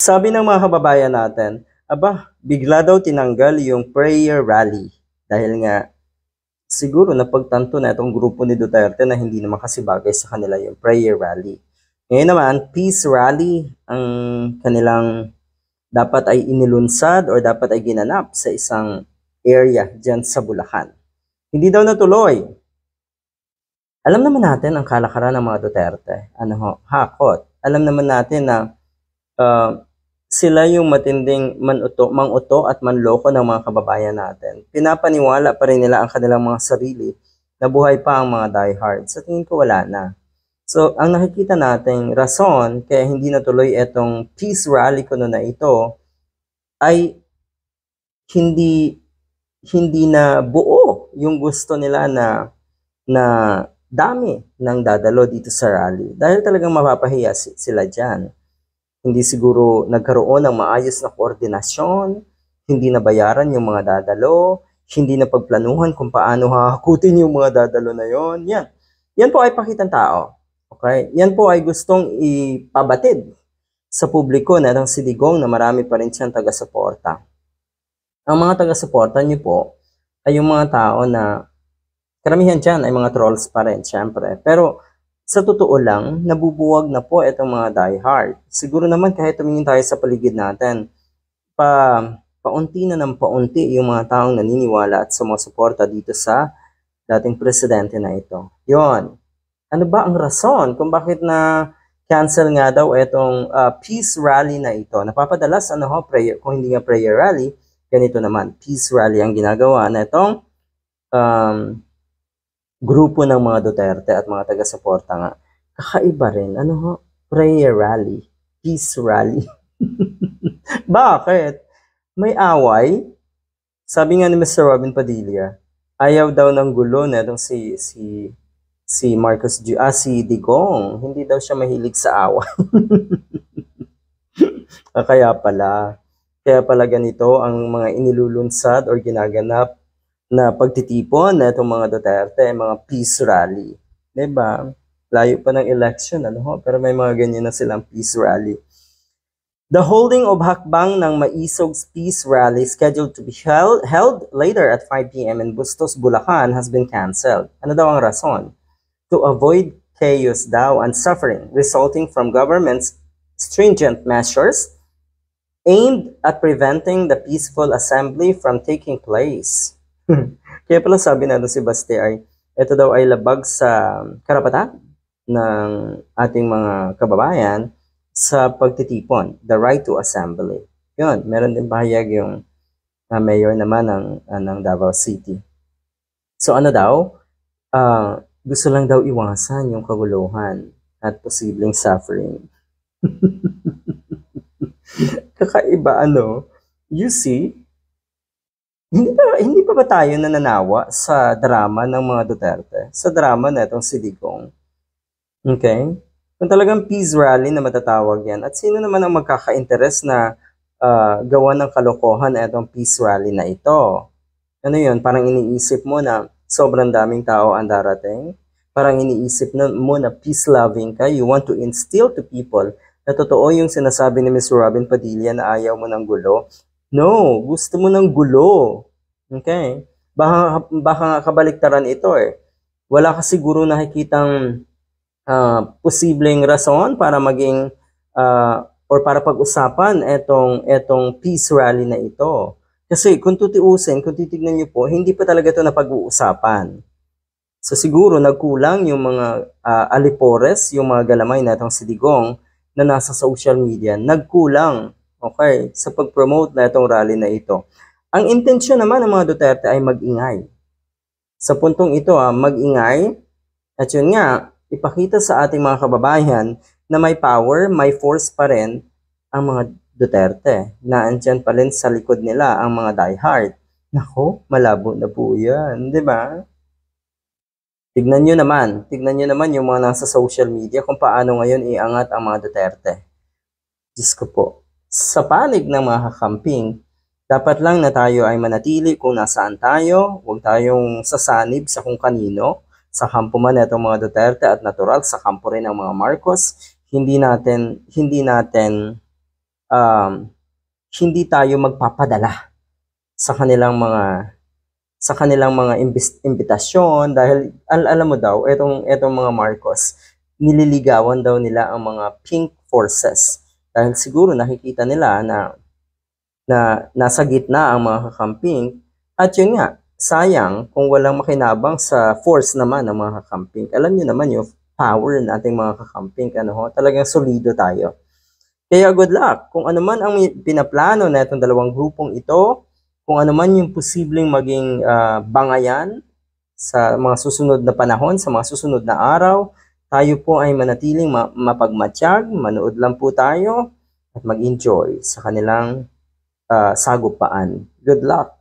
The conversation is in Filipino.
Sabi ng mga kababayan natin, aba, bigla daw tinanggal yung prayer rally dahil nga siguro napagtanto na itong grupo ni Duterte na hindi naman kasi bagay sa kanila yung prayer rally. Ngayon naman, peace rally ang kanilang dapat ay inilunsad or dapat ay ginanap sa isang area dyan sa Bulacan. Hindi daw natuloy. Alam naman natin ang kalakaran ng mga Duterte. Ano ho? Hakot. Alam naman natin na uh, sila yung matinding manuto, manguto at manloko ng mga kababayan natin. Pinapaniwala pa rin nila ang kanilang mga sarili na buhay pa ang mga diehard. Sa tingin ko wala na. So, ang nakikita nating rason kaya hindi natuloy itong peace rally ko na ito ay hindi hindi na buo yung gusto nila na na dami ng dadalo dito sa rally dahil talagang mapapahiya sila diyan. Hindi siguro nagkaroon ng maayos na koordinasyon, hindi nabayaran yung mga dadalo, hindi na pagplanuhan kung paano hahakutin yung mga dadalo na yon. Yan. Yan po ay pakitang tao. Okay? Yan po ay gustong ipabatid sa publiko na ng sidigong na marami pa rin siyang taga-suporta. Ang mga taga-suporta niyo po ay yung mga tao na karamihan dyan ay mga trolls pa rin, syempre. Pero sa totoo lang, nabubuwag na po itong mga diehard. Siguro naman kahit tumingin tayo sa paligid natin, pa, paunti na ng paunti yung mga taong naniniwala at sumusuporta dito sa dating presidente na ito. Yon. Ano ba ang rason kung bakit na cancel nga daw itong uh, peace rally na ito? Napapadalas ano ho, prayer, kung hindi nga prayer rally, ganito naman, peace rally ang ginagawa na itong um, grupo ng mga Duterte at mga taga-suporta nga, kakaiba rin. Ano ho? Prayer rally. Peace rally. Bakit? May away? Sabi nga ni Mr. Robin Padilla, ayaw daw ng gulo na itong si, si, si Marcos, G ah, si Digong. Hindi daw siya mahilig sa away. Ah, kaya pala, kaya pala ganito ang mga inilulunsad or ginaganap na pagtitipon na itong mga Duterte, mga peace rally. ba? Diba? Layo pa ng election, ano ho? Pero may mga ganyan na silang peace rally. The holding of hakbang ng Maisog's peace rally scheduled to be held, held later at 5 p.m. in Bustos, Bulacan has been cancelled. Ano daw ang rason? To avoid chaos daw and suffering resulting from government's stringent measures aimed at preventing the peaceful assembly from taking place. Kaya pala sabi na ano si Baste ay, ito daw ay labag sa karapatan ng ating mga kababayan sa pagtitipon, the right to assembly. Yun, meron din pahayag yung uh, mayor naman ng, uh, ng Davao City. So ano daw? Uh, gusto lang daw iwasan yung kaguluhan at posibleng suffering. Kakaiba ano? You see, hindi pa, hindi pa ba tayo nananawa sa drama ng mga Duterte? Sa drama na itong si Okay? Kung talagang peace rally na matatawag yan, at sino naman ang magkaka-interest na uh, gawa ng kalokohan itong peace rally na ito? Ano yun? Parang iniisip mo na sobrang daming tao ang darating? Parang iniisip mo na peace-loving ka? You want to instill to people na totoo yung sinasabi ni Ms. Robin Padilla na ayaw mo ng gulo, No, gusto mo ng gulo. Okay? Baka, baka kabaliktaran ito eh. Wala ka siguro nakikitang uh, posibleng rason para maging uh, or para pag-usapan etong, etong peace rally na ito. Kasi kung tutiusin, kung titignan nyo po, hindi pa talaga ito napag-uusapan. So siguro nagkulang yung mga uh, alipores, yung mga galamay na itong sidigong na nasa social media. Nagkulang okay, sa pag-promote na itong rally na ito. Ang intensyon naman ng mga Duterte ay mag-ingay. Sa puntong ito, ah, mag-ingay, at yun nga, ipakita sa ating mga kababayan na may power, may force pa rin ang mga Duterte. Naandyan pa rin sa likod nila ang mga diehard. Nako, malabo na po yan, di ba? Tignan nyo naman, tignan nyo naman yung mga nasa social media kung paano ngayon iangat ang mga Duterte. Diyos ko po, sa panig ng mga kakamping, dapat lang na tayo ay manatili kung nasaan tayo, huwag tayong sasanib sa kung kanino, sa kampo man itong mga Duterte at natural, sa kampo rin ng mga Marcos, hindi natin, hindi natin, um, hindi tayo magpapadala sa kanilang mga sa kanilang mga imbitasyon dahil al alam mo daw etong etong mga Marcos nililigawan daw nila ang mga pink forces dahil siguro nakikita nila na, na nasa gitna ang mga kakamping. At yun nga, sayang kung walang makinabang sa force naman ng mga kakamping. Alam niyo naman yung power nating mga kakamping. Ano ho? Talagang solido tayo. Kaya good luck. Kung ano man ang pinaplano na itong dalawang grupong ito, kung ano man yung posibleng maging uh, bangayan sa mga susunod na panahon, sa mga susunod na araw, tayo po ay manatiling ma mapagmatsyag, manood lang po tayo at mag-enjoy sa kanilang uh, sagupaan. Good luck!